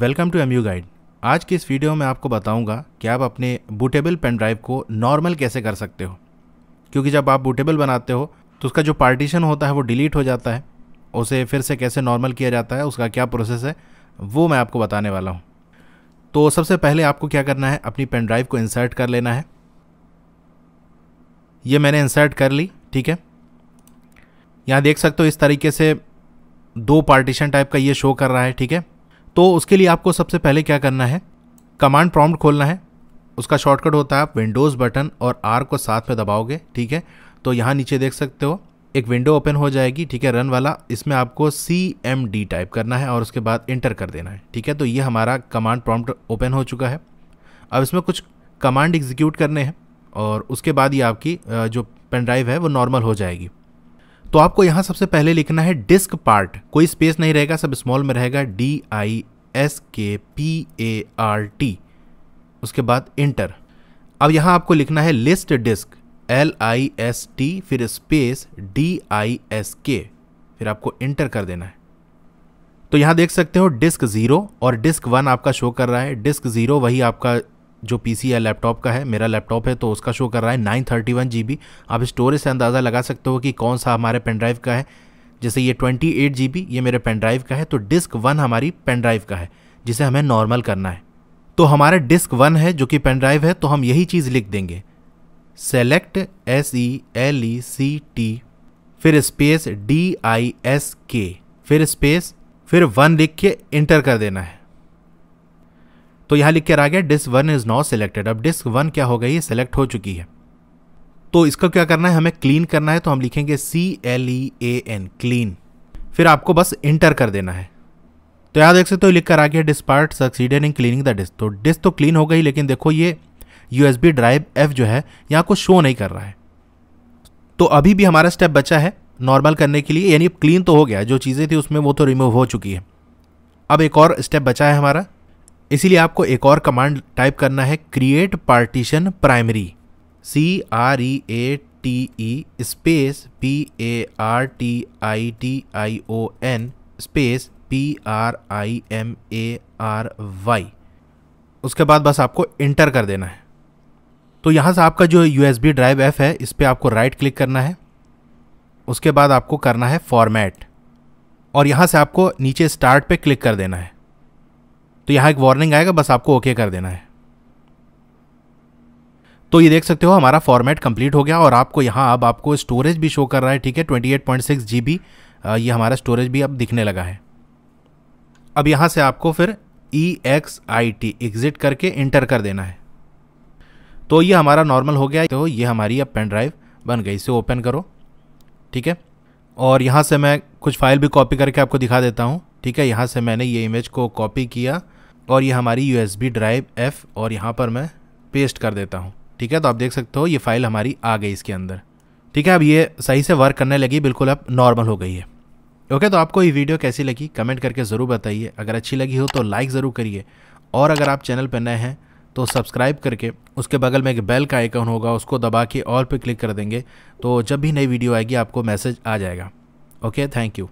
welcome to M U guide आज की इस वीडियो में आपको बताऊंगा कि आप अपने बूटेबल पेन ड्राइव को नॉर्मल कैसे कर सकते हो क्योंकि जब आप बूटेबल बनाते हो तो उसका जो पार्टीशन होता है वो डिलीट हो जाता है उसे फिर से कैसे नॉर्मल किया जाता है उसका क्या प्रोसेस है वो मैं आपको बताने वाला हूँ तो सबसे पहले आपको क्या करना है अपनी पेन ड्राइव को इंसर्ट कर लेना है ये मैंने इंसर्ट कर ली ठीक है यहाँ देख सकते हो इस तरीके से दो पार्टीशन टाइप का ये शो कर रहा है ठीक है तो उसके लिए आपको सबसे पहले क्या करना है कमांड प्रॉम्प्ट खोलना है उसका शॉर्टकट होता है आप विंडोज़ बटन और आर को साथ में दबाओगे ठीक है तो यहाँ नीचे देख सकते हो एक विंडो ओपन हो जाएगी ठीक है रन वाला इसमें आपको सी एम डी टाइप करना है और उसके बाद इंटर कर देना है ठीक है तो ये हमारा कमांड प्रॉम्प्ट ओपन हो चुका है अब इसमें कुछ कमांड एग्जीक्यूट करने हैं और उसके बाद ये आपकी जो पेन ड्राइव है वो नॉर्मल हो जाएगी तो आपको यहां सबसे पहले लिखना है डिस्क पार्ट कोई स्पेस नहीं रहेगा सब स्मॉल में रहेगा D I S K P A R T उसके बाद इंटर अब यहां आपको लिखना है list disk L I S T फिर space D I S K फिर आपको इंटर कर देना है तो यहां देख सकते हो डिस्क ज़ीरो और डिस्क वन आपका शो कर रहा है डिस्क ज़ीरो वही आपका जो पीसी या लैपटॉप का है मेरा लैपटॉप है तो उसका शो कर रहा है nine thirty one G B आप स्टोरेज से अंदाज़ा लगा सकते हो कि कौन सा हमारे पेन ड्राइव का है जैसे ये ट्वेंटी एट जी बी ये मेरे पेन ड्राइव का है तो डिस्क वन हमारी पेन ड्राइव का है जिसे हमें नॉर्मल करना है तो हमारा डिस्क वन है जो कि पेन ड्राइव है तो हम यही चीज़ लिख देंगे select S E L E C T फिर space D I S K फिर स्पेस फिर वन लिख के इंटर कर देना है तो यहाँ लिख कर आ गया disk one is not selected अब डिस्क वन क्या हो गई है सिलेक्ट हो चुकी है तो इसका क्या करना है हमें क्लीन करना है तो हम लिखेंगे C L E A N clean फिर आपको बस इंटर कर देना है तो यहाँ देख सकते हो लिख कर आ गया diskpart succeeded in cleaning the disk तो डिस्क तो क्लीन हो गई लेकिन देखो ये यू ड्राइव एफ जो है यहाँ को शो नहीं कर रहा है तो अभी भी हमारा स्टेप बचा है नॉर्मल करने के लिए यानी क्लीन तो हो गया जो चीज़ें थी उसमें वो तो रिमूव हो चुकी है अब एक और स्टेप बचा है हमारा इसीलिए आपको एक और कमांड टाइप करना है create partition primary C R E A T E space P A R T I T I O N space P R I M A R Y उसके बाद बस आपको इंटर कर देना है तो यहाँ से आपका जो U S B drive F है इस पर आपको राइट क्लिक करना है उसके बाद आपको करना है फॉर्मेट और यहाँ से आपको नीचे स्टार्ट पे क्लिक कर देना है तो यहाँ एक वार्निंग आएगा बस आपको ओके कर देना है तो ये देख सकते हो हमारा फॉर्मेट कंप्लीट हो गया और आपको यहाँ अब आपको स्टोरेज भी शो कर रहा है ठीक है ट्वेंटी एट ये हमारा स्टोरेज भी अब दिखने लगा है अब यहाँ से आपको फिर E X I T exit करके इंटर कर देना है तो ये हमारा नॉर्मल हो गया तो ये हमारी अब पेन ड्राइव बन गई इसे ओपन करो ठीक है और यहाँ से मैं कुछ फाइल भी कॉपी करके आपको दिखा देता हूँ ठीक है यहाँ से मैंने ये इमेज को कॉपी किया और ये हमारी यू ड्राइव एफ़ और यहाँ पर मैं पेस्ट कर देता हूँ ठीक है तो आप देख सकते हो ये फ़ाइल हमारी आ गई इसके अंदर ठीक है अब ये सही से वर्क करने लगी बिल्कुल अब नॉर्मल हो गई है ओके तो आपको ये वीडियो कैसी लगी कमेंट करके ज़रूर बताइए अगर अच्छी लगी हो तो लाइक ज़रूर करिए और अगर आप चैनल पर नए हैं तो सब्सक्राइब करके उसके बगल में एक बेल का आइकन होगा उसको दबा के ऑल पे क्लिक कर देंगे तो जब भी नई वीडियो आएगी आपको मैसेज आ जाएगा ओके थैंक यू